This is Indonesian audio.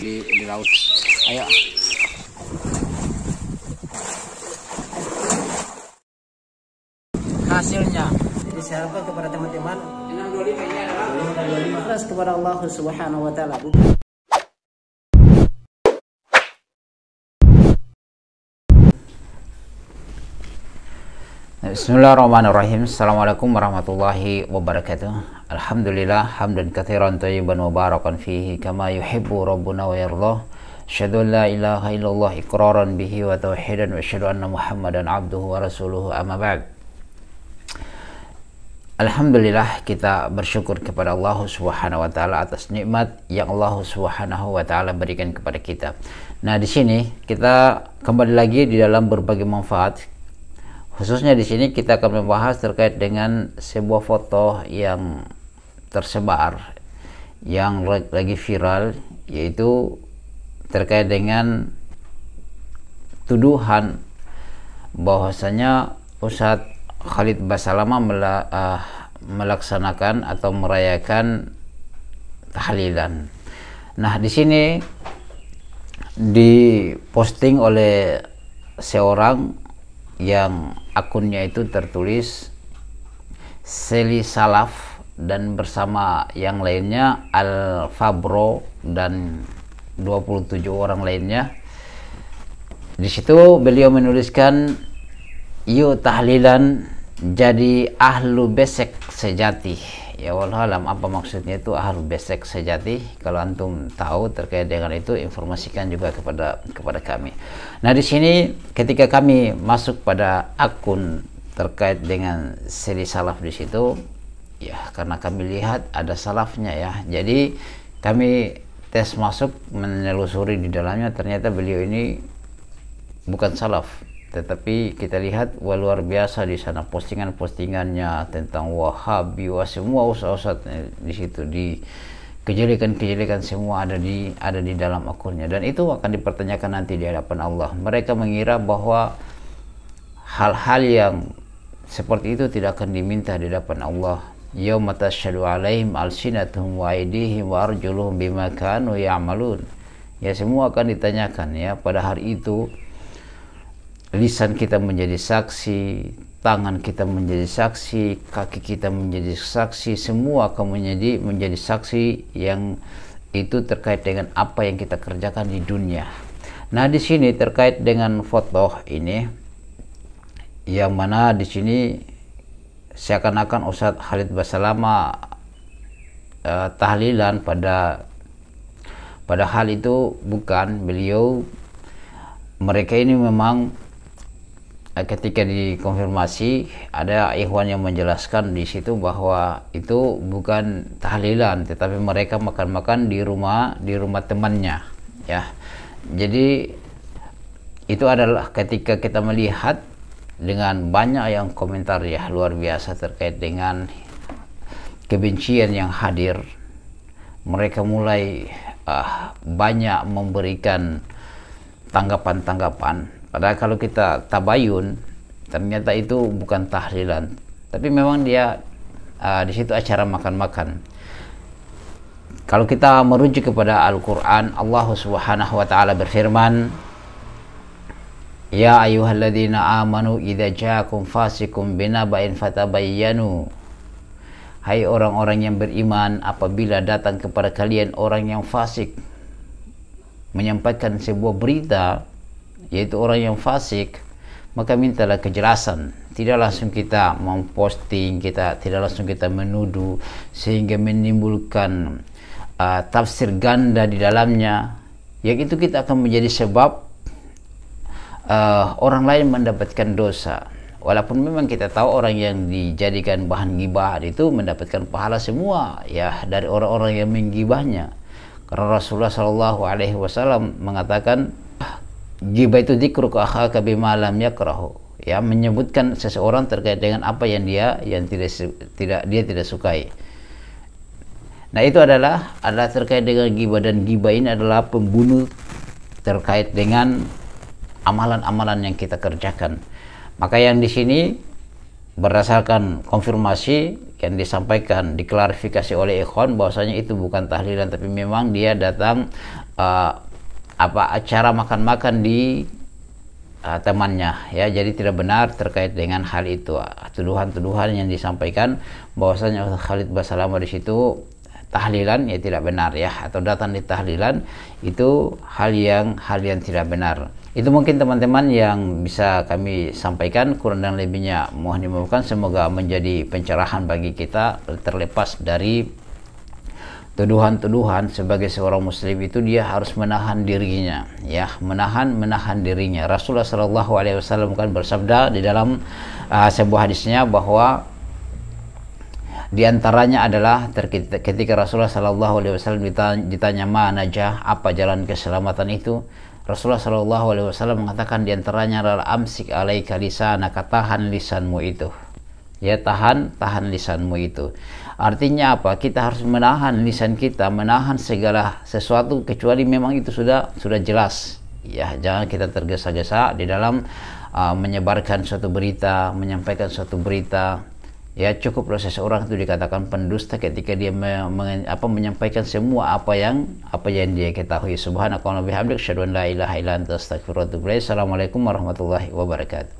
di, di laut ayo hasilnya disarankan kepada teman-teman 25 kepada Allah Subhanahu wa taala Bismillahirrahmanirrahim. Assalamualaikum warahmatullahi wabarakatuh. Alhamdulillah hamdan katsiran tayyiban mubarakan fihi kama yuhibbu rabbuna wa yardah. Asyhadu an la ilaha illallah iqraran bihi wa tauhidan wa asyhadu anna Muhammadan abduhu wa rasuluhu amma ba'd. Alhamdulillah kita bersyukur kepada Allah Subhanahu wa taala atas nikmat yang Allah Subhanahu wa taala berikan kepada kita. Nah, di sini kita kembali lagi di dalam berbagai manfaat Khususnya di sini kita akan membahas terkait dengan sebuah foto yang tersebar yang lagi viral yaitu terkait dengan tuduhan bahwasanya Ustadz Khalid Basalama ah, melaksanakan atau merayakan tahlilan. Nah, di sini diposting oleh seorang yang akunnya itu tertulis Seli Salaf dan bersama yang lainnya Al Fabro dan 27 orang lainnya. Di situ beliau menuliskan yuk tahlilan jadi ahlu besek sejati ya alam apa maksudnya itu ahlul besek sejati kalau antum tahu terkait dengan itu informasikan juga kepada kepada kami nah di sini ketika kami masuk pada akun terkait dengan seri salaf di situ ya karena kami lihat ada salafnya ya jadi kami tes masuk menelusuri di dalamnya ternyata beliau ini bukan salaf tetapi kita lihat wah luar biasa di sana postingan-postingannya tentang Wahabi wah semua usah-usah eh, di situ di kejelekan-kejelekan semua ada di ada di dalam akunnya dan itu akan dipertanyakan nanti di hadapan Allah mereka mengira bahwa hal-hal yang seperti itu tidak akan diminta di hadapan Allah yauma alaihim alsinatuhum wa aidihim wa arjuluhum bima kanu ya'malun ya semua akan ditanyakan ya pada hari itu lisan kita menjadi saksi, tangan kita menjadi saksi, kaki kita menjadi saksi, semua akan menjadi menjadi saksi yang itu terkait dengan apa yang kita kerjakan di dunia. Nah, di sini terkait dengan foto ini yang mana di sini seakan-akan Ustadz Khalid Basalama eh, tahlilan pada padahal itu bukan beliau mereka ini memang Eh, ketika dikonfirmasi ada ikhwan yang menjelaskan di situ bahwa itu bukan tahlilan tetapi mereka makan-makan di rumah di rumah temannya ya jadi itu adalah ketika kita melihat dengan banyak yang komentar ya luar biasa terkait dengan kebencian yang hadir mereka mulai uh, banyak memberikan tanggapan-tanggapan Padahal kalau kita tabayun, ternyata itu bukan tahlilan. Tapi memang dia uh, di situ acara makan-makan. Kalau kita merujuk kepada Al-Qur'an, Allah Subhanahu wa taala berfirman, "Ya ayyuhalladzina amanu idza ja'akum fasikum binaba'in fatabayyanu." Hai orang-orang yang beriman, apabila datang kepada kalian orang yang fasik menyampaikan sebuah berita yaitu orang yang fasik maka mintalah kejelasan tidak langsung kita memposting kita tidak langsung kita menuduh sehingga menimbulkan uh, tafsir ganda di dalamnya yang itu kita akan menjadi sebab uh, orang lain mendapatkan dosa walaupun memang kita tahu orang yang dijadikan bahan gibah itu mendapatkan pahala semua ya dari orang-orang yang menggibahnya karena Rasulullah Shallallahu Alaihi Wasallam mengatakan Gibah itu dikru akhaka bima lam yakrahu. Ya, menyebutkan seseorang terkait dengan apa yang dia yang tidak tidak dia tidak sukai. Nah, itu adalah adalah terkait dengan gibah dan giba ini adalah pembunuh terkait dengan amalan-amalan yang kita kerjakan. Maka yang di sini berdasarkan konfirmasi yang disampaikan diklarifikasi oleh ekon bahwasanya itu bukan tahlilan tapi memang dia datang uh, apa acara makan-makan di uh, temannya ya jadi tidak benar terkait dengan hal itu tuduhan-tuduhan yang disampaikan bahwasanya Khalid Basalamah di situ tahlilan ya tidak benar ya atau datang di tahlilan itu hal yang hal yang tidak benar itu mungkin teman-teman yang bisa kami sampaikan kurang dan lebihnya mohon dimaafkan semoga menjadi pencerahan bagi kita terlepas dari tuduhan-tuduhan sebagai seorang muslim itu dia harus menahan dirinya ya menahan menahan dirinya Rasulullah Shallallahu Alaihi Wasallam kan bersabda di dalam uh, sebuah hadisnya bahwa diantaranya adalah ketika Rasulullah Shallallahu Alaihi Wasallam ditanya, ditanya mana aja apa jalan keselamatan itu Rasulullah Shallallahu Alaihi Wasallam mengatakan diantaranya adalah amsik alaika lisanaka tahan lisanmu itu ya tahan tahan lisanmu itu Artinya apa? Kita harus menahan lisan kita, menahan segala sesuatu kecuali memang itu sudah sudah jelas. Ya, jangan kita tergesa-gesa di dalam uh, menyebarkan suatu berita, menyampaikan suatu berita. Ya, cukup proses orang itu dikatakan pendusta ketika dia me men apa, menyampaikan semua apa yang apa yang dia ketahui. bihamdika asyhadu an la ilaha illa anta astaghfiruka wa atubu Assalamualaikum warahmatullahi wabarakatuh.